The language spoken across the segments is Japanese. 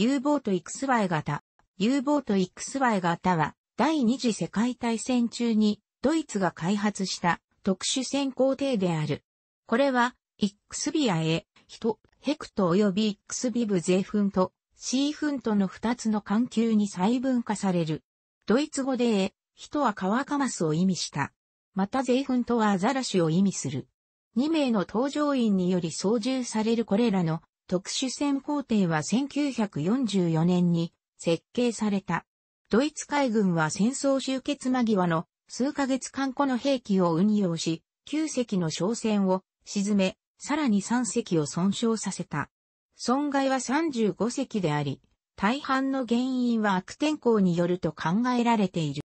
U ボート XY 型。U ボート XY 型は、第二次世界大戦中に、ドイツが開発した特殊潜航艇である。これは、X ビアヒ人、ヘクト及び X ビブゼフント、C フントの二つの環球に細分化される。ドイツ語でヒ人は川かますを意味した。またゼフントはアザラシを意味する。2名の搭乗員により操縦されるこれらの特殊戦工艇は1944年に設計された。ドイツ海軍は戦争終結間際の数ヶ月間この兵器を運用し、9隻の商船を沈め、さらに3隻を損傷させた。損害は35隻であり、大半の原因は悪天候によると考えられている。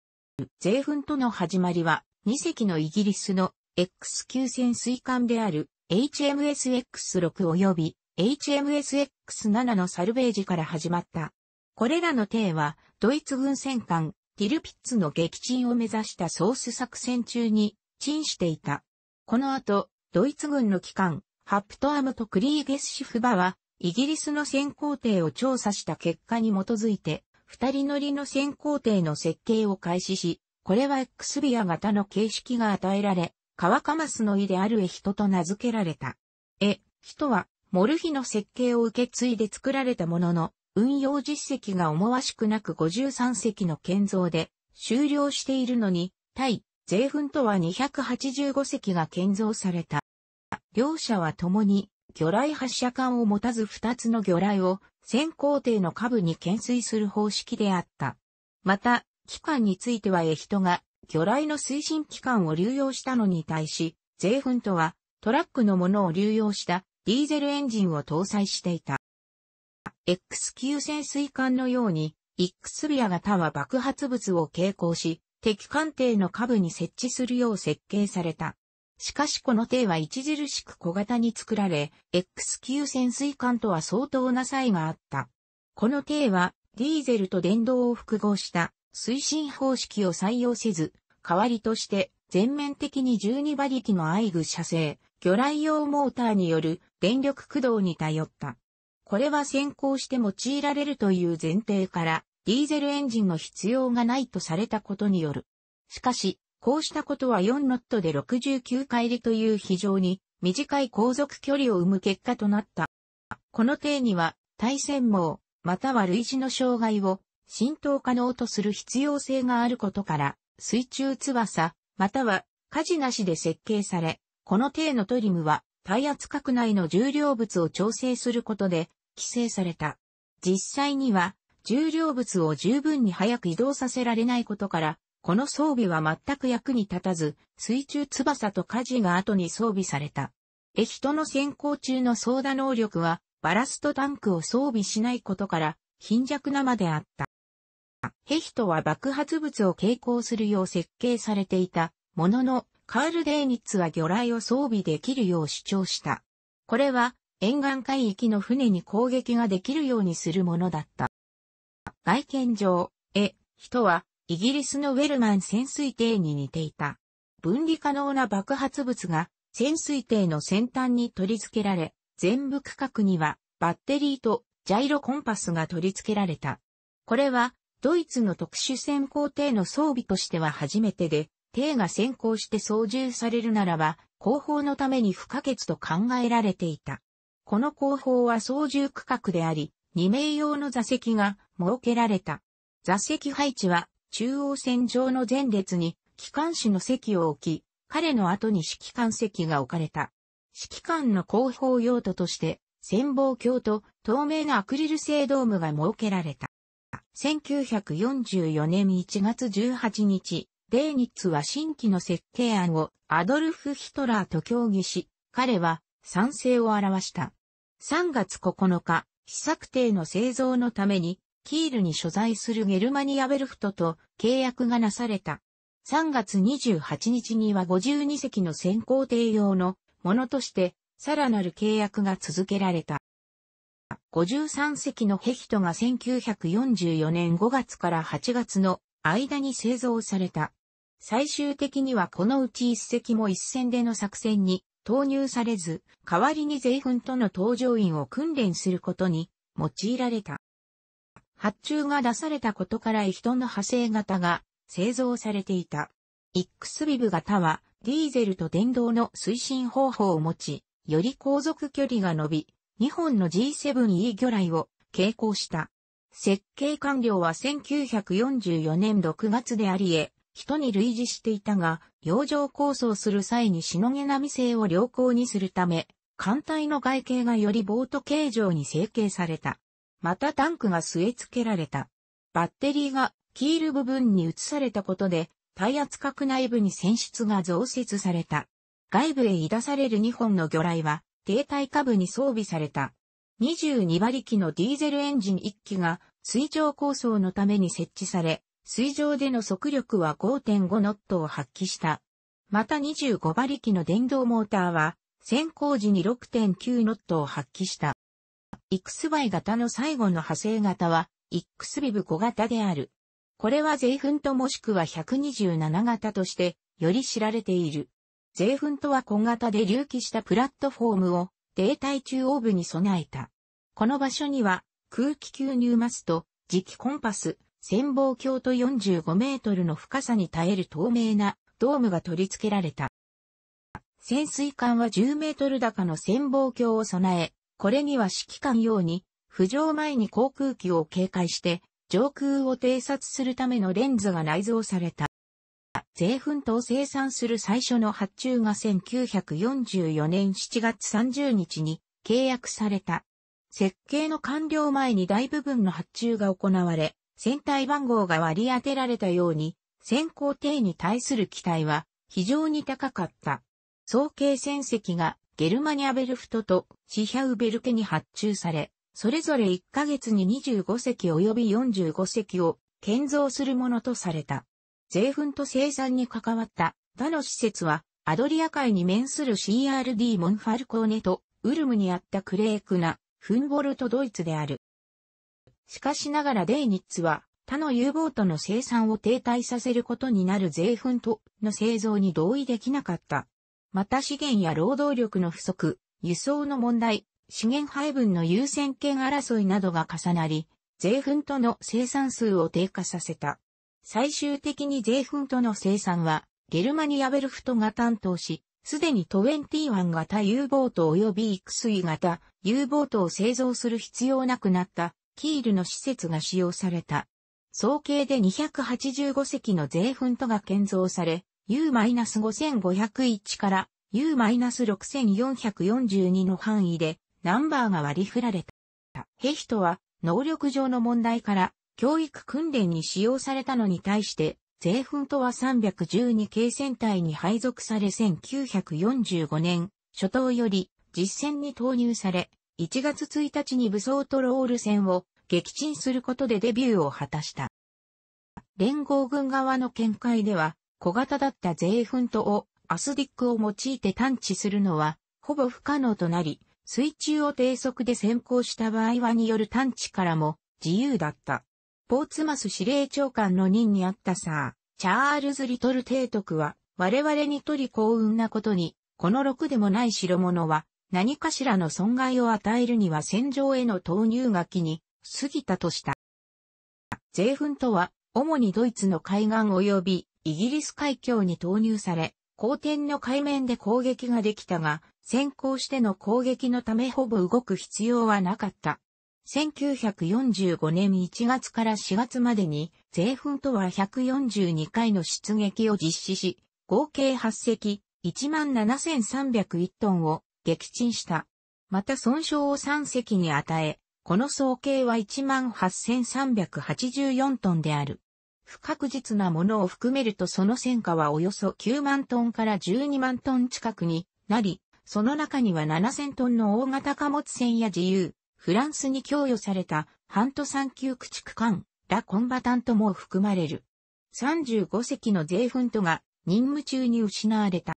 税紛との始まりは、2隻のイギリスの X 級潜水艦である HMS X6 及び HMSX7 のサルベージから始まった。これらの艇は、ドイツ軍戦艦、ティルピッツの撃沈を目指したソース作戦中に、沈していた。この後、ドイツ軍の機関、ハプトアムとクリーゲスシフバは、イギリスの先行艇を調査した結果に基づいて、二人乗りの先行艇の設計を開始し、これは X ビア型の形式が与えられ、カワカマスの意であるエヒトと名付けられた。え、ヒトはモルヒの設計を受け継いで作られたものの、運用実績が思わしくなく53隻の建造で終了しているのに、対、税粉とは285隻が建造された。両者は共に、魚雷発射管を持たず2つの魚雷を先行艇の下部に懸垂する方式であった。また、機関についてはエヒトが魚雷の推進機関を流用したのに対し、税粉とはトラックのものを流用したディーゼルエンジンを搭載していた。X 級潜水艦のように、イックスビア型は爆発物を携行し、敵艦艇の下部に設置するよう設計された。しかしこの艇は著しく小型に作られ、X 級潜水艦とは相当な差異があった。この艇は、ディーゼルと電動を複合した推進方式を採用せず、代わりとして全面的に12馬力のアイグ射精、魚雷用モーターによる電力駆動に頼った。これは先行して用いられるという前提から、ディーゼルエンジンの必要がないとされたことによる。しかし、こうしたことは4ノットで69回りという非常に短い航続距離を生む結果となった。この定には、対戦網、または類似の障害を浸透可能とする必要性があることから、水中翼、または火事なしで設計され、この程のトリムは、耐圧角内の重量物を調整することで、規制された。実際には、重量物を十分に早く移動させられないことから、この装備は全く役に立たず、水中翼と火事が後に装備された。エヒトの先行中の操舵能力は、バラストタンクを装備しないことから、貧弱なまであった。ヘヒトは爆発物を携行するよう設計されていた、ものの、カール・デーニッツは魚雷を装備できるよう主張した。これは沿岸海域の船に攻撃ができるようにするものだった。外見上、え、人はイギリスのウェルマン潜水艇に似ていた。分離可能な爆発物が潜水艇の先端に取り付けられ、全部区画にはバッテリーとジャイロコンパスが取り付けられた。これはドイツの特殊潜航艇の装備としては初めてで、艇が先行して操縦されるならば、後方のために不可欠と考えられていた。この後方は操縦区画であり、2名用の座席が設けられた。座席配置は中央線上の前列に機関士の席を置き、彼の後に指揮官席が置かれた。指揮官の後方用途として、潜望鏡と透明なアクリル製ドームが設けられた。1944年1月18日、デーニッツは新規の設計案をアドルフ・ヒトラーと協議し、彼は賛成を表した。3月9日、試作艇の製造のために、キールに所在するゲルマニアベルフトと契約がなされた。3月28日には52隻の先行艇用のものとして、さらなる契約が続けられた。53隻のヘヒトが1944年5月から8月の間に製造された。最終的にはこのうち一隻も一戦での作戦に投入されず、代わりに税軍との搭乗員を訓練することに用いられた。発注が出されたことから人の派生型が製造されていた。イックスビブ型はディーゼルと電動の推進方法を持ち、より航続距離が伸び、2本の G7E 魚雷を携行した。設計完了は1944年6月でありえ、人に類似していたが、洋上構想する際にしのげなみ性を良好にするため、艦隊の外形がよりボート形状に成形された。またタンクが据え付けられた。バッテリーがキール部分に移されたことで、耐圧角内部に船室が増設された。外部へ出される2本の魚雷は、低体下部に装備された。22馬力のディーゼルエンジン1機が水上構想のために設置され、水上での速力は5.5ノットを発揮した。また25馬力の電動モーターは、先行時に6.9ノットを発揮した。XY 型の最後の派生型は、x b i v 小型である。これは税粉ともしくは127型として、より知られている。税粉とは小型で隆起したプラットフォームを停滞中央部に備えた。この場所には、空気吸入マスと、磁気コンパス、潜望鏡と45メートルの深さに耐える透明なドームが取り付けられた。潜水艦は10メートル高の潜望鏡を備え、これには指揮官用に、浮上前に航空機を警戒して、上空を偵察するためのレンズが内蔵された。税粉と生産する最初の発注が1944年7月30日に契約された。設計の完了前に大部分の発注が行われ、船体番号が割り当てられたように、先行艇に対する期待は非常に高かった。総計戦績がゲルマニアベルフトとシヒャウベルケに発注され、それぞれ1ヶ月に25隻及び45隻を建造するものとされた。税粉と生産に関わった他の施設は、アドリア海に面する CRD モンファルコーネと、ウルムにあったクレークナ、フンボルトドイツである。しかしながらデイニッツは、他の U ボートの生産を停滞させることになる税粉との製造に同意できなかった。また資源や労働力の不足、輸送の問題、資源配分の優先権争いなどが重なり、税粉との生産数を低下させた。最終的にゼーフントの生産は、ゲルマニア・ベルフトが担当し、すでに21型 U ボート及び XE 型 U ボートを製造する必要なくなったキールの施設が使用された。総計で285隻の税フントが建造され、U-5501 から U-6442 の範囲でナンバーが割り振られた。ヘヒトは能力上の問題から教育訓練に使用されたのに対して、フンとは312系戦隊に配属され1945年、初頭より実戦に投入され、1月1日に武装トロール戦を撃沈することでデビューを果たした。連合軍側の見解では、小型だった税ンとをアスディックを用いて探知するのは、ほぼ不可能となり、水中を低速で先行した場合はによる探知からも自由だった。ポーツマス司令長官の任にあったさ、チャールズ・リトル提督は、我々にとり幸運なことに、この6でもない代物は、何かしらの損害を与えるには戦場への投入が気に、過ぎたとした。税粉とは、主にドイツの海岸及びイギリス海峡に投入され、後天の海面で攻撃ができたが、先行しての攻撃のためほぼ動く必要はなかった。1945年1月から4月までに、税粉とは142回の出撃を実施し、合計8隻、17,301トンを撃沈した。また損傷を3隻に与え、この総計は18,384トンである。不確実なものを含めるとその戦果はおよそ9万トンから12万トン近くになり、その中には7000トンの大型貨物船や自由、フランスに供与されたハント産級駆逐艦、ラ・コンバタントも含まれる。35隻の税粉とが任務中に失われた。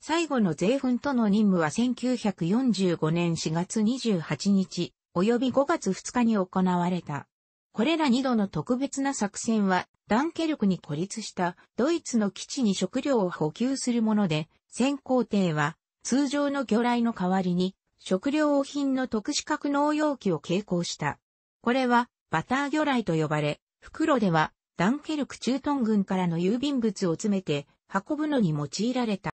最後の税粉との任務は1945年4月28日、及び5月2日に行われた。これら2度の特別な作戦は、ダンケルクに孤立したドイツの基地に食料を補給するもので、先行艇は通常の魚雷の代わりに食料品の特殊格納容器を携行した。これは、バター魚雷と呼ばれ、袋では、ダンケルク駐屯軍からの郵便物を詰めて、運ぶのに用いられた。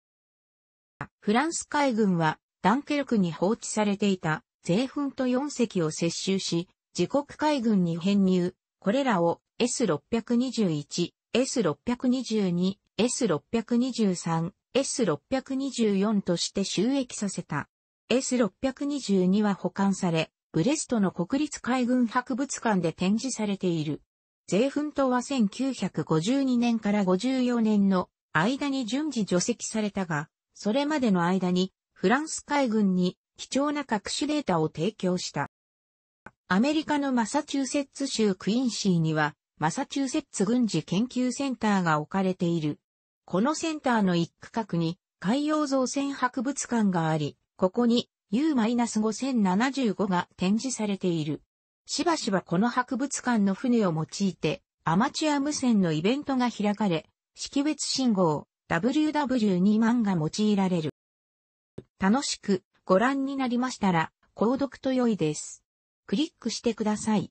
フランス海軍は、ダンケルクに放置されていた、税粉と4隻を接収し、自国海軍に編入。これらを S621、S622、S623、S624 として収益させた。S622 は保管され、ブレストの国立海軍博物館で展示されている。税奮闘は1952年から54年の間に順次除籍されたが、それまでの間にフランス海軍に貴重な各種データを提供した。アメリカのマサチューセッツ州クインシーには、マサチューセッツ軍事研究センターが置かれている。このセンターの一区画に海洋造船博物館があり、ここに U-5075 が展示されている。しばしばこの博物館の船を用いて、アマチュア無線のイベントが開かれ、識別信号 WW2 が用いられる。楽しくご覧になりましたら、購読と良いです。クリックしてください。